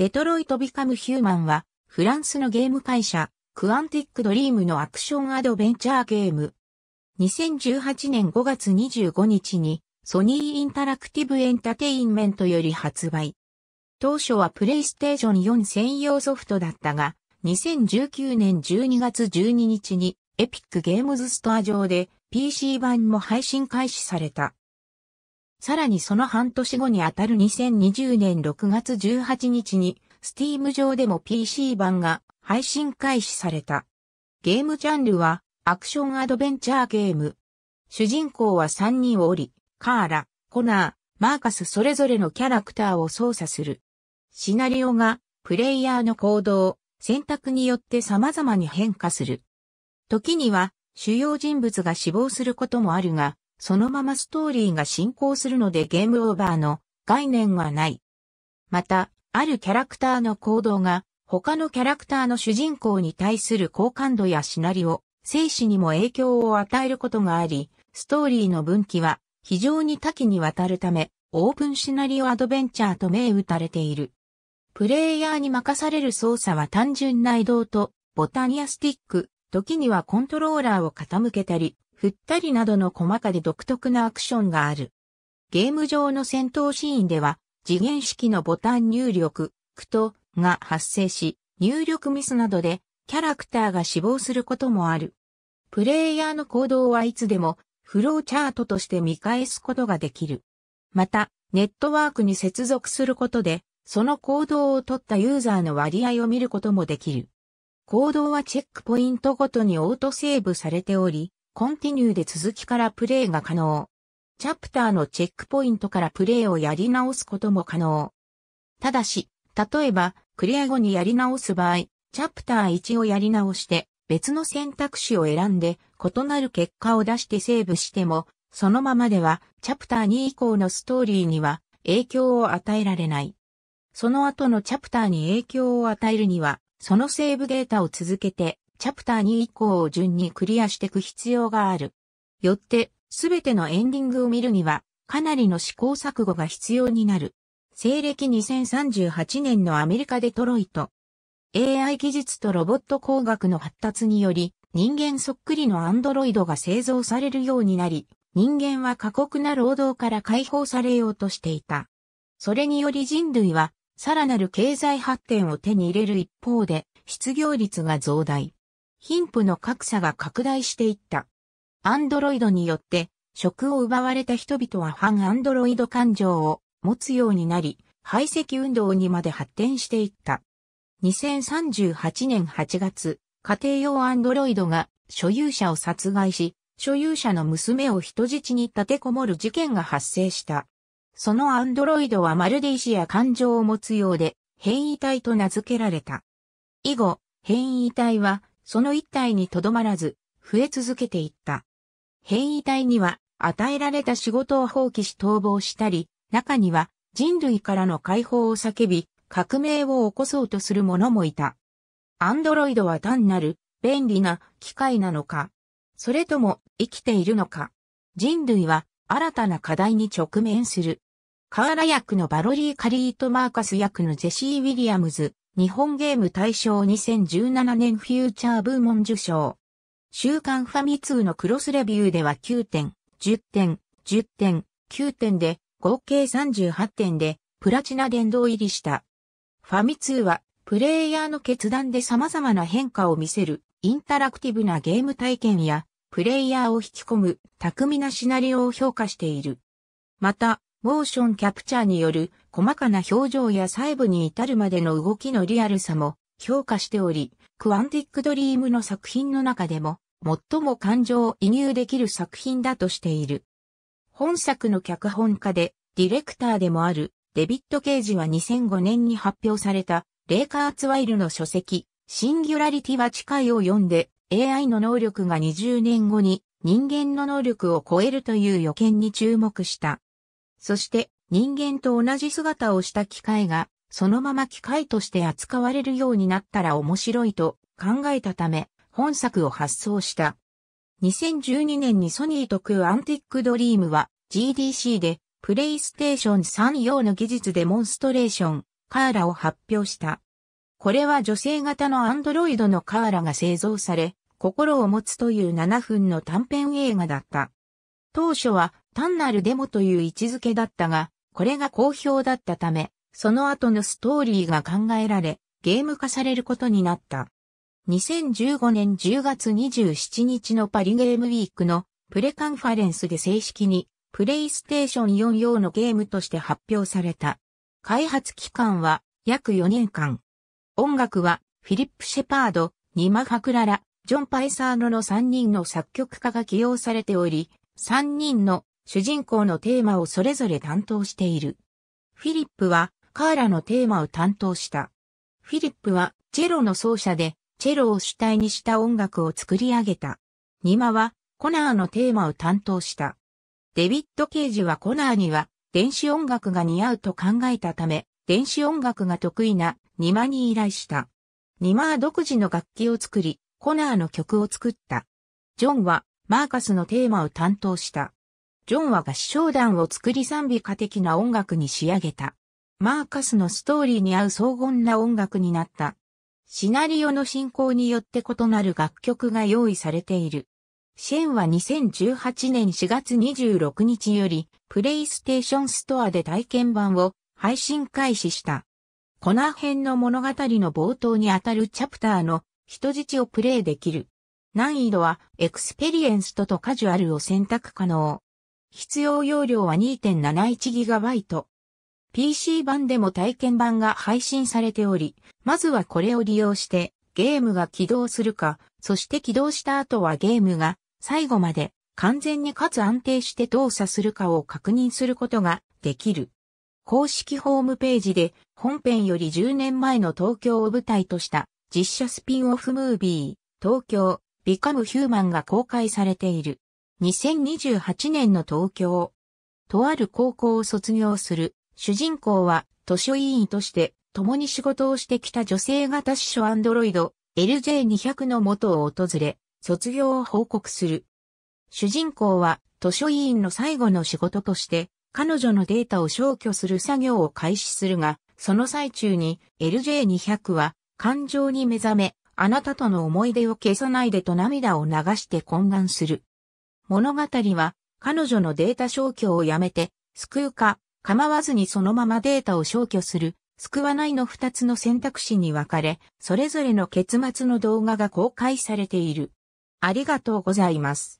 デトロイト・ビカム・ヒューマンは、フランスのゲーム会社、クアンティック・ドリームのアクション・アドベンチャーゲーム。2018年5月25日に、ソニー・インタラクティブ・エンタテインメントより発売。当初はプレイステーション4専用ソフトだったが、2019年12月12日にエピックゲームズストア上で PC 版も配信開始された。さらにその半年後にあたる2020年6月18日に、スティーム上でも PC 版が配信開始された。ゲームジャンルは、アクションアドベンチャーゲーム。主人公は3人をおり、カーラ、コナー、マーカスそれぞれのキャラクターを操作する。シナリオが、プレイヤーの行動、選択によって様々に変化する。時には、主要人物が死亡することもあるが、そのままストーリーが進行するのでゲームオーバーの概念はない。また、あるキャラクターの行動が他のキャラクターの主人公に対する好感度やシナリオ、生死にも影響を与えることがあり、ストーリーの分岐は非常に多岐にわたるため、オープンシナリオアドベンチャーと銘打たれている。プレイヤーに任される操作は単純な移動と、ボタンやスティック、時にはコントローラーを傾けたり、振ったりなどの細かで独特なアクションがある。ゲーム上の戦闘シーンでは、次元式のボタン入力、クトが発生し、入力ミスなどでキャラクターが死亡することもある。プレイヤーの行動はいつでもフローチャートとして見返すことができる。また、ネットワークに接続することで、その行動を取ったユーザーの割合を見ることもできる。行動はチェックポイントごとにオートセーブされており、コンティニューで続きからプレイが可能。チャプターのチェックポイントからプレイをやり直すことも可能。ただし、例えば、クリア後にやり直す場合、チャプター1をやり直して、別の選択肢を選んで、異なる結果を出してセーブしても、そのままでは、チャプター2以降のストーリーには影響を与えられない。その後のチャプターに影響を与えるには、そのセーブデータを続けてチャプター2以降を順にクリアしていく必要がある。よって、すべてのエンディングを見るには、かなりの試行錯誤が必要になる。西暦2038年のアメリカデトロイト。AI 技術とロボット工学の発達により、人間そっくりのアンドロイドが製造されるようになり、人間は過酷な労働から解放されようとしていた。それにより人類は、さらなる経済発展を手に入れる一方で、失業率が増大。貧富の格差が拡大していった。アンドロイドによって、職を奪われた人々は反アンドロイド感情を持つようになり、排斥運動にまで発展していった。2038年8月、家庭用アンドロイドが所有者を殺害し、所有者の娘を人質に立てこもる事件が発生した。そのアンドロイドはまるで意思や感情を持つようで、変異体と名付けられた。以後、変異体はその一体にとどまらず、増え続けていった。変異体には、与えられた仕事を放棄し逃亡したり、中には人類からの解放を叫び、革命を起こそうとする者もいた。アンドロイドは単なる便利な機械なのか、それとも生きているのか、人類は新たな課題に直面する。カーラ役のバロリー・カリート・マーカス役のジェシー・ウィリアムズ、日本ゲーム大賞2017年フューチャー部門受賞。週刊ファミ通のクロスレビューでは9点、10点、10点、9点で合計38点でプラチナ殿堂入りした。ファミ通はプレイヤーの決断で様々な変化を見せるインタラクティブなゲーム体験やプレイヤーを引き込む巧みなシナリオを評価している。また、モーションキャプチャーによる細かな表情や細部に至るまでの動きのリアルさも評価しており、クワンティックドリームの作品の中でも最も感情を移入できる作品だとしている。本作の脚本家でディレクターでもあるデビッド・ケージは2005年に発表されたレイカーツワイルの書籍シンギュラリティは近いを読んで AI の能力が20年後に人間の能力を超えるという予見に注目した。そして人間と同じ姿をした機械がそのまま機械として扱われるようになったら面白いと考えたため本作を発想した。2012年にソニー特アンティックドリームは GDC でプレイステーション3用の技術デモンストレーションカーラを発表した。これは女性型のアンドロイドのカーラが製造され、心を持つという7分の短編映画だった。当初は単なるデモという位置づけだったが、これが好評だったため、その後のストーリーが考えられ、ゲーム化されることになった。2015年10月27日のパリゲームウィークのプレカンファレンスで正式にプレイステーション4用のゲームとして発表された。開発期間は約4年間。音楽はフィリップ・シェパード、ニマ・ファクララ、ジョン・パイサーノの3人の作曲家が起用されており、3人の主人公のテーマをそれぞれ担当している。フィリップはカーラのテーマを担当した。フィリップはチェロの奏者で、チェロを主体にした音楽を作り上げた。ニマはコナーのテーマを担当した。デビッド・ケージはコナーには電子音楽が似合うと考えたため、電子音楽が得意なニマに依頼した。ニマは独自の楽器を作り、コナーの曲を作った。ジョンはマーカスのテーマを担当した。ジョンは合唱団を作り賛美歌的な音楽に仕上げた。マーカスのストーリーに合う荘厳な音楽になった。シナリオの進行によって異なる楽曲が用意されている。シェンは2018年4月26日より、プレイステーションストアで体験版を配信開始した。この辺の物語の冒頭にあたるチャプターの人質をプレイできる。難易度はエクスペリエンスととカジュアルを選択可能。必要容量は 2.71GB。PC 版でも体験版が配信されており、まずはこれを利用してゲームが起動するか、そして起動した後はゲームが最後まで完全にかつ安定して動作するかを確認することができる。公式ホームページで本編より10年前の東京を舞台とした実写スピンオフムービー、東京、ビカムヒューマンが公開されている。2028年の東京。とある高校を卒業する、主人公は図書委員として共に仕事をしてきた女性型司書アンドロイド LJ200 の元を訪れ、卒業を報告する。主人公は図書委員の最後の仕事として、彼女のデータを消去する作業を開始するが、その最中に LJ200 は感情に目覚め、あなたとの思い出を消さないでと涙を流して懇願する。物語は、彼女のデータ消去をやめて、救うか、構わずにそのままデータを消去する、救わないの二つの選択肢に分かれ、それぞれの結末の動画が公開されている。ありがとうございます。